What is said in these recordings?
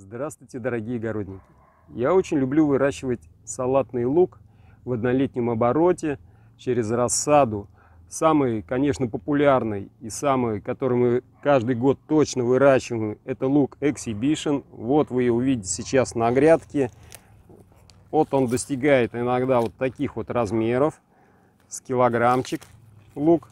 Здравствуйте, дорогие городники! Я очень люблю выращивать салатный лук в однолетнем обороте через рассаду. Самый, конечно, популярный и самый, который мы каждый год точно выращиваем, это лук Exhibition. Вот вы его видите сейчас на грядке. Вот он достигает иногда вот таких вот размеров, с килограммчик лук.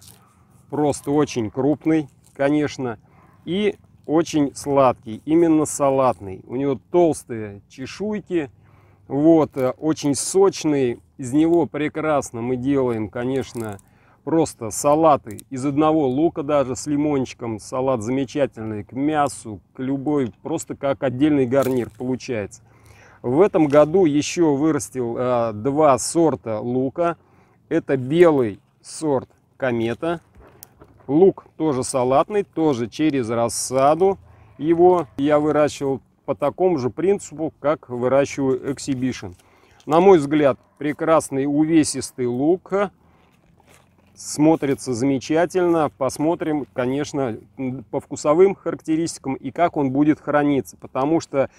Просто очень крупный, конечно. И очень сладкий, именно салатный. У него толстые чешуйки, вот, э, очень сочный. Из него прекрасно мы делаем, конечно, просто салаты из одного лука даже с лимончиком. Салат замечательный к мясу, к любой, просто как отдельный гарнир получается. В этом году еще вырастил э, два сорта лука. Это белый сорт комета, Лук тоже салатный, тоже через рассаду. Его я выращивал по такому же принципу, как выращиваю эксибишн. На мой взгляд, прекрасный увесистый лук. Смотрится замечательно. Посмотрим, конечно, по вкусовым характеристикам и как он будет храниться. Потому что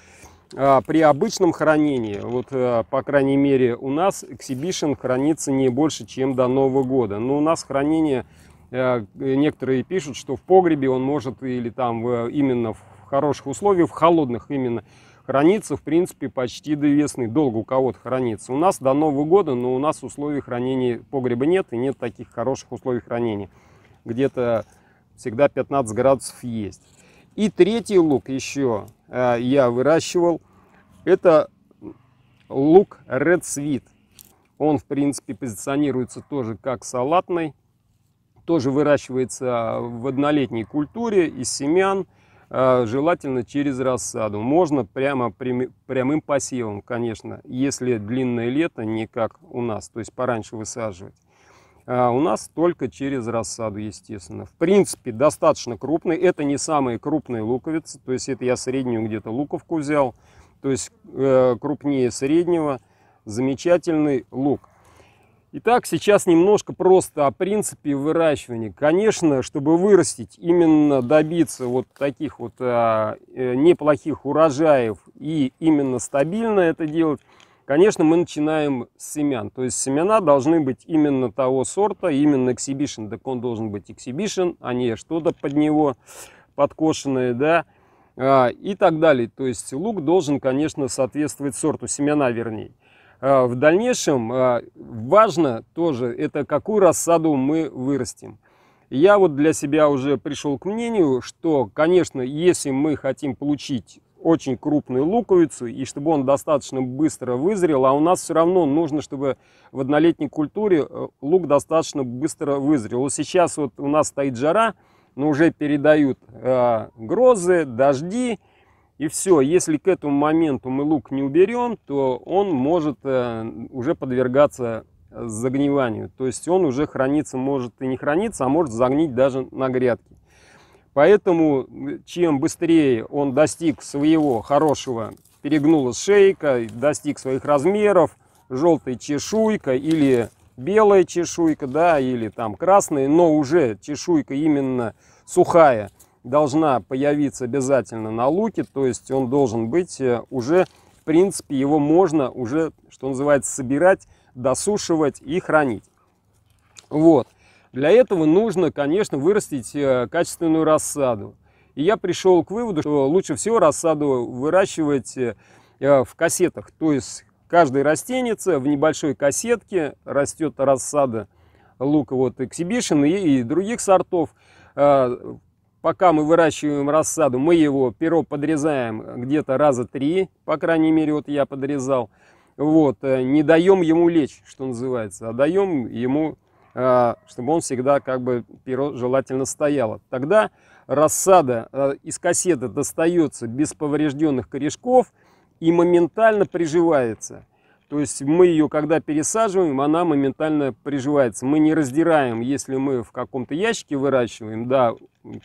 а, при обычном хранении, вот, а, по крайней мере, у нас Exhibition хранится не больше, чем до Нового года. Но у нас хранение Э, некоторые пишут, что в погребе он может или там именно в хороших условиях, в холодных именно, хранится, в принципе, почти до весны. Долго у кого-то хранится. У нас до Нового года, но у нас условий хранения погреба нет, и нет таких хороших условий хранения. Где-то всегда 15 градусов есть. И третий лук еще э, я выращивал. Это лук Red Sweet. Он, в принципе, позиционируется тоже как салатный тоже выращивается а, в однолетней культуре из семян, а, желательно через рассаду. Можно прямо прямым посевом, конечно, если длинное лето, не как у нас, то есть пораньше высаживать. А у нас только через рассаду, естественно. В принципе, достаточно крупный. Это не самые крупные луковицы, то есть это я среднюю где-то луковку взял, то есть э, крупнее среднего. Замечательный лук. Итак, сейчас немножко просто о принципе выращивания. Конечно, чтобы вырастить, именно добиться вот таких вот а, э, неплохих урожаев и именно стабильно это делать, конечно, мы начинаем с семян. То есть семена должны быть именно того сорта, именно эксибишн. Так он должен быть эксибишн, а не что-то под него подкошенное, да, а, и так далее. То есть лук должен, конечно, соответствовать сорту, семена вернее. А, в дальнейшем а, важно тоже, это какую рассаду мы вырастим. Я вот для себя уже пришел к мнению, что, конечно, если мы хотим получить очень крупную луковицу, и чтобы он достаточно быстро вызрел, а у нас все равно нужно, чтобы в однолетней культуре э, лук достаточно быстро вызрел. Вот сейчас вот у нас стоит жара, но уже передают э, грозы, дожди, и все, если к этому моменту мы лук не уберем, то он может э, уже подвергаться э, загниванию. То есть он уже хранится, может и не храниться, а может загнить даже на грядке. Поэтому чем быстрее он достиг своего хорошего перегнула шейка, достиг своих размеров, желтая чешуйка или белая чешуйка, да, или там красная, но уже чешуйка именно сухая, должна появиться обязательно на луке, то есть он должен быть э, уже, в принципе, его можно уже, что называется, собирать, досушивать и хранить. Вот. Для этого нужно, конечно, вырастить э, качественную рассаду. И я пришел к выводу, что лучше всего рассаду выращивать э, в кассетах. То есть каждая растенице в небольшой кассетке растет рассада лука вот эксибишн и, и других сортов. Пока мы выращиваем рассаду, мы его перо подрезаем где-то раза три, по крайней мере, вот я подрезал. Вот, э, не даем ему лечь, что называется, а даем ему, э, чтобы он всегда как бы перо желательно стояло. Тогда рассада э, из кассеты достается без поврежденных корешков и моментально приживается. То есть мы ее, когда пересаживаем, она моментально приживается. Мы не раздираем, если мы в каком-то ящике выращиваем, да,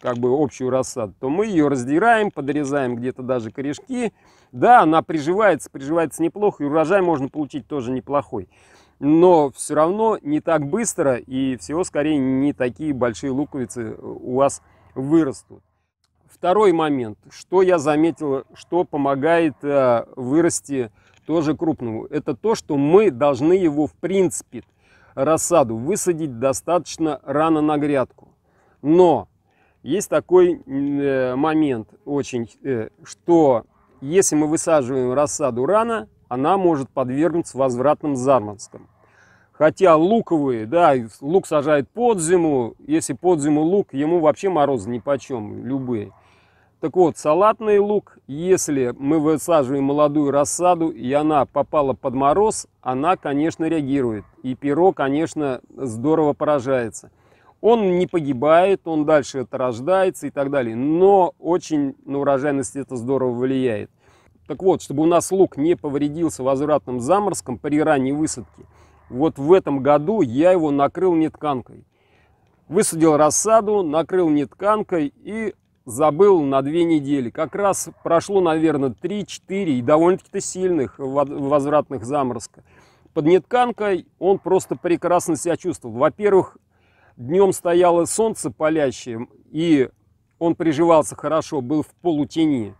как бы общую рассаду, то мы ее раздираем, подрезаем где-то даже корешки. Да, она приживается, приживается неплохо, и урожай можно получить тоже неплохой. Но все равно не так быстро, и всего скорее не такие большие луковицы э, у вас вырастут. Второй момент, что я заметил, что помогает э, вырасти тоже крупного. Это то, что мы должны его в принципе рассаду высадить достаточно рано на грядку. Но есть такой э, момент очень, э, что если мы высаживаем рассаду рано, она может подвергнуться возвратным зарманскам. Хотя луковые, да, лук сажают под зиму, если под зиму лук, ему вообще морозы нипочем, любые. Так вот, салатный лук, если мы высаживаем молодую рассаду, и она попала под мороз, она, конечно, реагирует. И перо, конечно, здорово поражается. Он не погибает, он дальше это рождается и так далее. Но очень на урожайность это здорово влияет. Так вот, чтобы у нас лук не повредился возвратным заморозком при ранней высадке, вот в этом году я его накрыл нетканкой. Высадил рассаду, накрыл нетканкой и забыл на две недели. Как раз прошло, наверное, 3-4 и довольно-таки сильных возвратных заморозка. Под нетканкой он просто прекрасно себя чувствовал. Во-первых, днем стояло солнце палящее, и он приживался хорошо, был в полутени.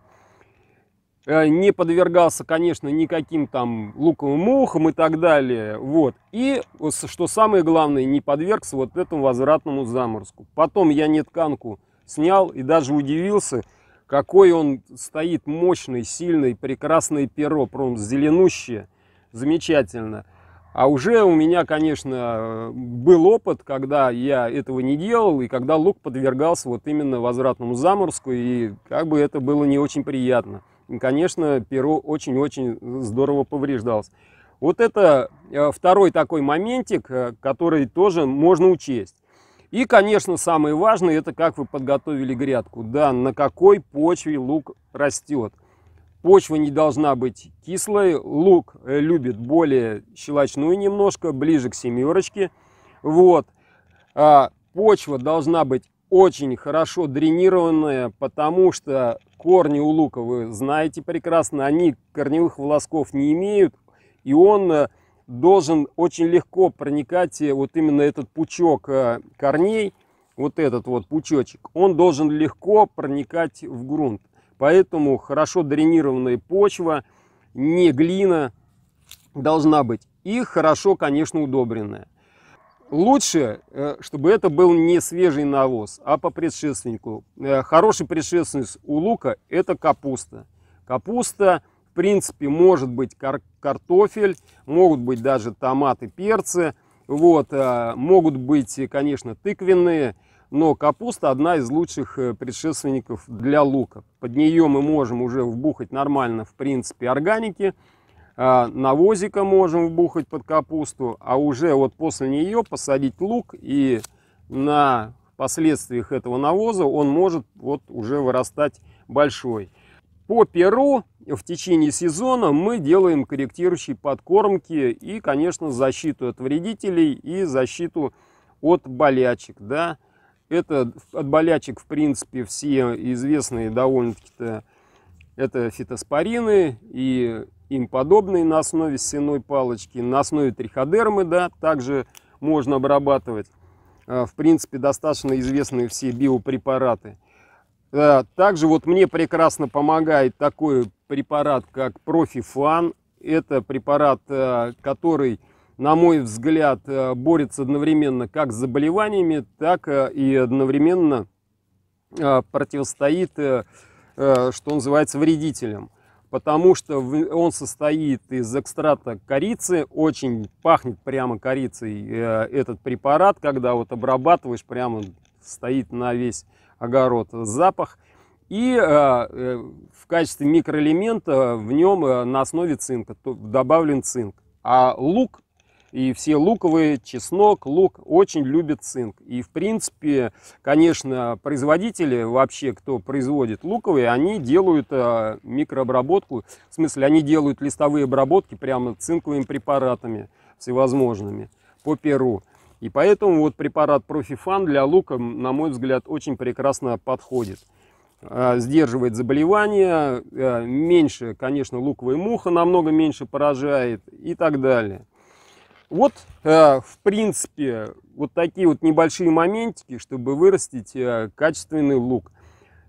Э, не подвергался, конечно, никаким там луковым мухам и так далее. Вот. И, что самое главное, не подвергся вот этому возвратному заморозку. Потом я нетканку тканку снял и даже удивился, какой он стоит мощный, сильный, прекрасный перо, прям зеленущее, замечательно. А уже у меня, конечно, был опыт, когда я этого не делал, и когда лук подвергался вот именно возвратному заморозку и как бы это было не очень приятно. И, конечно, перо очень-очень здорово повреждалось. Вот это э, второй такой моментик, э, который тоже можно учесть. И, конечно, самое важное, это как вы подготовили грядку. Да, на какой почве лук растет. Почва не должна быть кислой. Лук э, любит более щелочную немножко, ближе к семерочке. Вот. А, почва должна быть очень хорошо дренированная, потому что корни у лука, вы знаете прекрасно, они корневых волосков не имеют. И он э, должен очень легко проникать э, вот именно этот пучок э, корней, вот этот вот пучочек, он должен легко проникать в грунт. Поэтому хорошо дренированная почва, не глина должна быть и хорошо, конечно, удобренная. Лучше, э, чтобы это был не свежий навоз, а по предшественнику. Хороший предшественник у лука – это капуста. Капуста – в принципе, может быть кар картофель, могут быть даже томаты, перцы. Вот, э, могут быть, э, конечно, тыквенные, но капуста одна из лучших э, предшественников для лука. Под нее мы можем уже вбухать нормально, в принципе, органики. Навозика можем вбухать под капусту, а уже вот после нее посадить лук и на последствиях этого навоза он может вот уже вырастать большой. По перу в течение сезона мы делаем корректирующие подкормки и, конечно, защиту от вредителей и защиту от болячек. Да? Это от болячек, в принципе, все известные довольно-таки-то это фитоспорины и им подобные на основе сеной палочки, на основе триходермы, да, также можно обрабатывать. А, в принципе, достаточно известные все биопрепараты. Также вот мне прекрасно помогает такой препарат, как Профифан. Это препарат, э, который, на мой взгляд, э, борется одновременно как с заболеваниями, так э, и одновременно противостоит, что называется, вредителям. Потому что он состоит из экстракта корицы, очень пахнет прямо корицей этот препарат, когда вот обрабатываешь, прямо стоит на весь огород, запах. И э, э, в качестве микроэлемента в нем э, на основе цинка добавлен цинк. А лук и все луковые, чеснок, лук очень любят цинк. И в принципе, конечно, производители вообще, кто производит луковые, они делают микрообработку, в смысле они делают листовые обработки прямо цинковыми препаратами всевозможными по перу. И поэтому вот препарат Профифан для лука, на мой взгляд, очень прекрасно подходит. А, сдерживает заболевания, а, меньше, конечно, луковая муха намного меньше поражает и так далее. Вот, а, в принципе, вот такие вот небольшие моментики, чтобы вырастить качественный лук.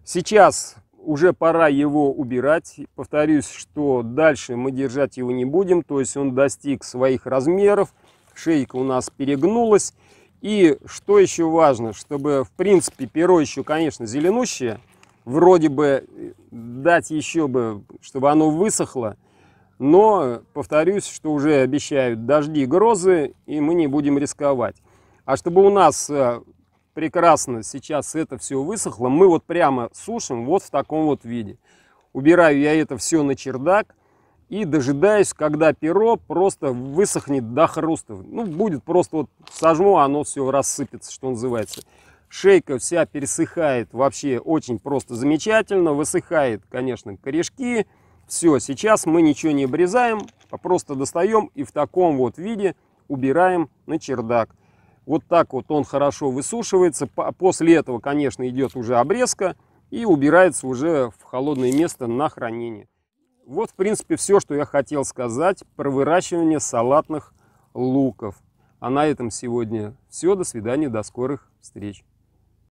Сейчас уже пора его убирать. Повторюсь, что дальше мы держать его не будем, то есть он достиг своих размеров – шейка у нас перегнулась. И что еще важно, чтобы, в принципе, перо еще, конечно, зеленущее, вроде бы дать еще бы, чтобы оно высохло, но, повторюсь, что уже обещают дожди, грозы, и мы не будем рисковать. А чтобы у нас э, прекрасно сейчас это все высохло, мы вот прямо сушим вот в таком вот виде. Убираю я это все на чердак, и дожидаюсь, когда перо просто высохнет до хруста. Ну, будет просто вот сожму, а оно все рассыпется, что называется. Шейка вся пересыхает вообще очень просто замечательно. Высыхает, конечно, корешки. Все, сейчас мы ничего не обрезаем, а просто достаем и в таком вот виде убираем на чердак. Вот так вот он хорошо высушивается. После этого, конечно, идет уже обрезка и убирается уже в холодное место на хранение. Вот, в принципе, все, что я хотел сказать про выращивание салатных луков. А на этом сегодня все. До свидания, до скорых встреч.